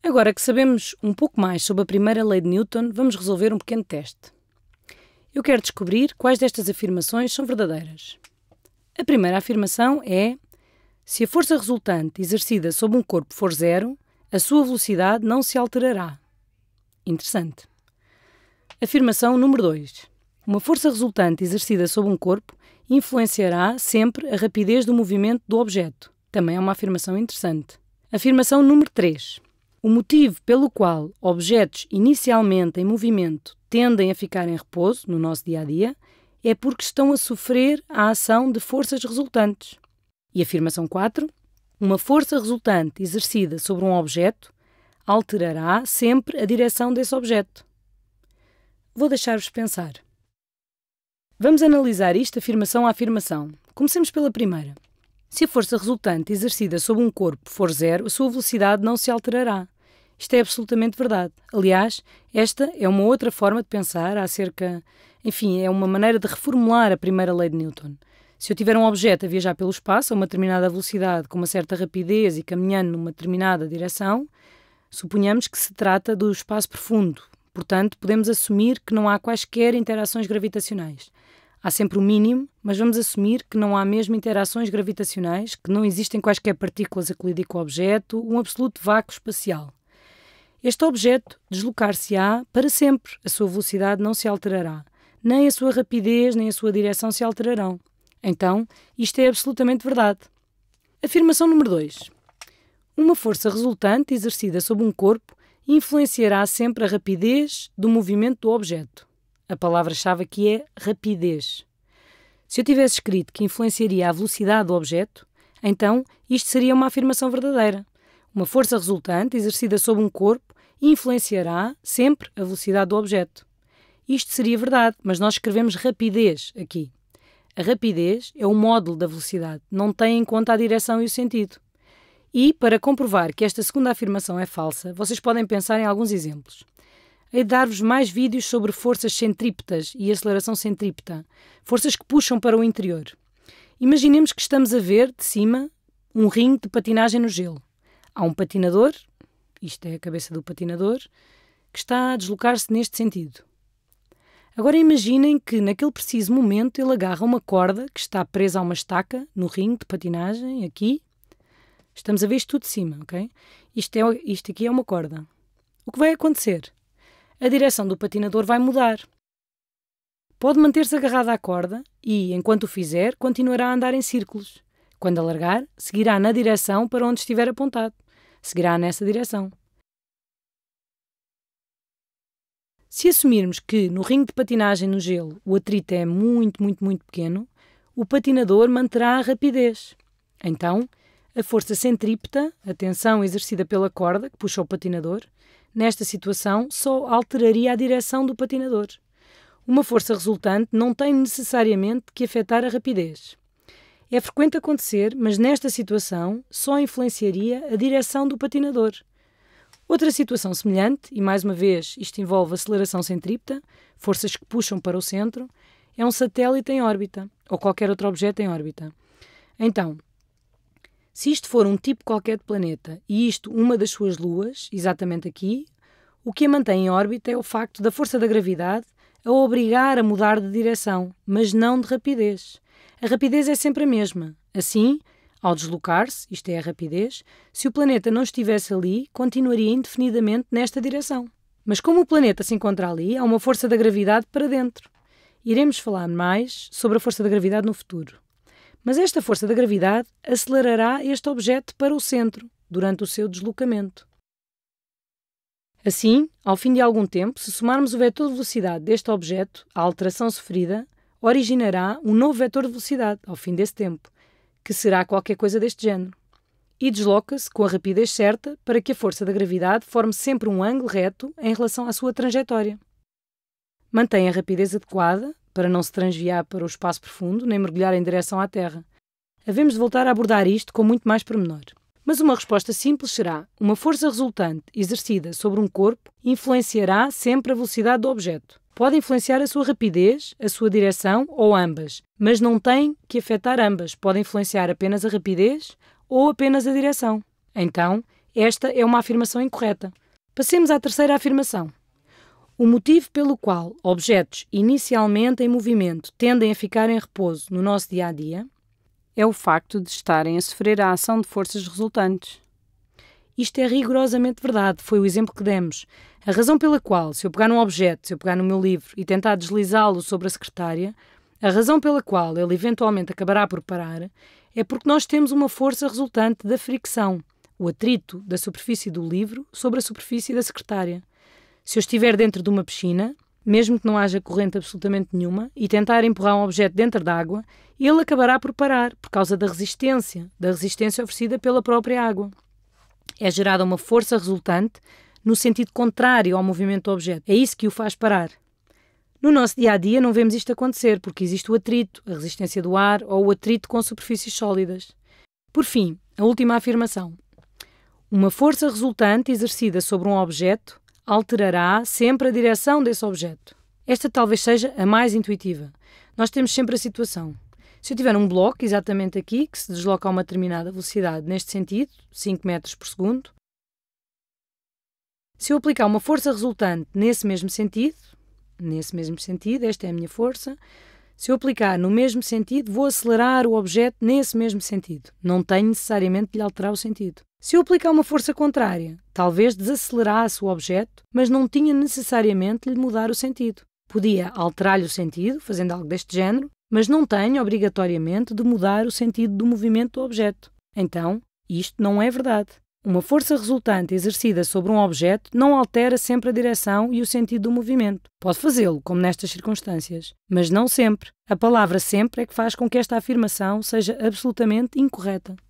Agora que sabemos um pouco mais sobre a primeira lei de Newton, vamos resolver um pequeno teste. Eu quero descobrir quais destas afirmações são verdadeiras. A primeira afirmação é: se a força resultante exercida sobre um corpo for zero, a sua velocidade não se alterará. Interessante. Afirmação número 2. Uma força resultante exercida sobre um corpo influenciará sempre a rapidez do movimento do objeto. Também é uma afirmação interessante. Afirmação número 3. O motivo pelo qual objetos inicialmente em movimento tendem a ficar em repouso no nosso dia a dia é porque estão a sofrer a ação de forças resultantes. E afirmação 4: uma força resultante exercida sobre um objeto alterará sempre a direção desse objeto. Vou deixar-vos pensar. Vamos analisar isto afirmação a afirmação. Comecemos pela primeira. Se a força resultante exercida sobre um corpo for zero, a sua velocidade não se alterará. Isto é absolutamente verdade. Aliás, esta é uma outra forma de pensar acerca. Enfim, é uma maneira de reformular a primeira lei de Newton. Se eu tiver um objeto a viajar pelo espaço a uma determinada velocidade, com uma certa rapidez e caminhando numa determinada direção, suponhamos que se trata do espaço profundo. Portanto, podemos assumir que não há quaisquer interações gravitacionais. Há sempre o um mínimo, mas vamos assumir que não há mesmo interações gravitacionais, que não existem quaisquer partículas a colidir com o objeto, um absoluto vácuo espacial. Este objeto deslocar-se-á para sempre, a sua velocidade não se alterará, nem a sua rapidez, nem a sua direção se alterarão. Então, isto é absolutamente verdade. Afirmação número 2. Uma força resultante exercida sobre um corpo influenciará sempre a rapidez do movimento do objeto. A palavra-chave aqui é rapidez. Se eu tivesse escrito que influenciaria a velocidade do objeto, então isto seria uma afirmação verdadeira. Uma força resultante exercida sobre um corpo influenciará sempre a velocidade do objeto. Isto seria verdade, mas nós escrevemos rapidez aqui. A rapidez é o módulo da velocidade, não tem em conta a direção e o sentido. E, para comprovar que esta segunda afirmação é falsa, vocês podem pensar em alguns exemplos e é dar-vos mais vídeos sobre forças centrípetas e aceleração centrípeta, forças que puxam para o interior. Imaginemos que estamos a ver, de cima, um ringue de patinagem no gelo. Há um patinador, isto é a cabeça do patinador, que está a deslocar-se neste sentido. Agora imaginem que, naquele preciso momento, ele agarra uma corda que está presa a uma estaca no ringue de patinagem, aqui. Estamos a ver isto tudo de cima, ok? Isto, é, isto aqui é uma corda. O que vai acontecer? a direção do patinador vai mudar. Pode manter-se agarrado à corda e, enquanto o fizer, continuará a andar em círculos. Quando alargar, seguirá na direção para onde estiver apontado. Seguirá nessa direção. Se assumirmos que no ringue de patinagem no gelo o atrito é muito, muito, muito pequeno, o patinador manterá a rapidez. Então, a força centrípeta, a tensão exercida pela corda que puxa o patinador, Nesta situação, só alteraria a direção do patinador. Uma força resultante não tem necessariamente que afetar a rapidez. É frequente acontecer, mas nesta situação só influenciaria a direção do patinador. Outra situação semelhante, e mais uma vez isto envolve aceleração centrípeta, forças que puxam para o centro, é um satélite em órbita, ou qualquer outro objeto em órbita. Então, se isto for um tipo qualquer de planeta e isto uma das suas luas, exatamente aqui, o que a mantém em órbita é o facto da força da gravidade a obrigar a mudar de direção, mas não de rapidez. A rapidez é sempre a mesma. Assim, ao deslocar-se, isto é a rapidez, se o planeta não estivesse ali, continuaria indefinidamente nesta direção. Mas como o planeta se encontra ali, há uma força da gravidade para dentro. Iremos falar mais sobre a força da gravidade no futuro. Mas esta força da gravidade acelerará este objeto para o centro durante o seu deslocamento. Assim, ao fim de algum tempo, se somarmos o vetor de velocidade deste objeto à alteração sofrida, originará um novo vetor de velocidade ao fim desse tempo, que será qualquer coisa deste género. E desloca-se com a rapidez certa para que a força da gravidade forme sempre um ângulo reto em relação à sua trajetória. Mantém a rapidez adequada para não se transviar para o espaço profundo nem mergulhar em direção à Terra. Havemos de voltar a abordar isto com muito mais pormenor. Mas uma resposta simples será: uma força resultante exercida sobre um corpo influenciará sempre a velocidade do objeto. Pode influenciar a sua rapidez, a sua direção ou ambas, mas não tem que afetar ambas, pode influenciar apenas a rapidez ou apenas a direção. Então, esta é uma afirmação incorreta. Passemos à terceira afirmação. O motivo pelo qual objetos inicialmente em movimento tendem a ficar em repouso no nosso dia a dia é o facto de estarem a sofrer a ação de forças resultantes. Isto é rigorosamente verdade, foi o exemplo que demos. A razão pela qual, se eu pegar num objeto, se eu pegar no meu livro e tentar deslizá-lo sobre a secretária, a razão pela qual ele eventualmente acabará por parar é porque nós temos uma força resultante da fricção, o atrito da superfície do livro sobre a superfície da secretária. Se eu estiver dentro de uma piscina, mesmo que não haja corrente absolutamente nenhuma, e tentar empurrar um objeto dentro da água, ele acabará por parar, por causa da resistência, da resistência oferecida pela própria água. É gerada uma força resultante no sentido contrário ao movimento do objeto. É isso que o faz parar. No nosso dia a dia não vemos isto acontecer, porque existe o atrito, a resistência do ar ou o atrito com superfícies sólidas. Por fim, a última afirmação. Uma força resultante exercida sobre um objeto alterará sempre a direção desse objeto. Esta talvez seja a mais intuitiva. Nós temos sempre a situação. Se eu tiver um bloco, exatamente aqui, que se desloca a uma determinada velocidade neste sentido, 5 metros por segundo, se eu aplicar uma força resultante nesse mesmo sentido, nesse mesmo sentido, esta é a minha força, se eu aplicar no mesmo sentido, vou acelerar o objeto nesse mesmo sentido. Não tenho necessariamente de lhe alterar o sentido. Se eu aplicar uma força contrária, talvez desacelerasse o objeto, mas não tinha necessariamente de lhe mudar o sentido. Podia alterar-lhe o sentido, fazendo algo deste género, mas não tenho obrigatoriamente de mudar o sentido do movimento do objeto. Então, isto não é verdade. Uma força resultante exercida sobre um objeto não altera sempre a direção e o sentido do movimento. Pode fazê-lo, como nestas circunstâncias, mas não sempre. A palavra sempre é que faz com que esta afirmação seja absolutamente incorreta.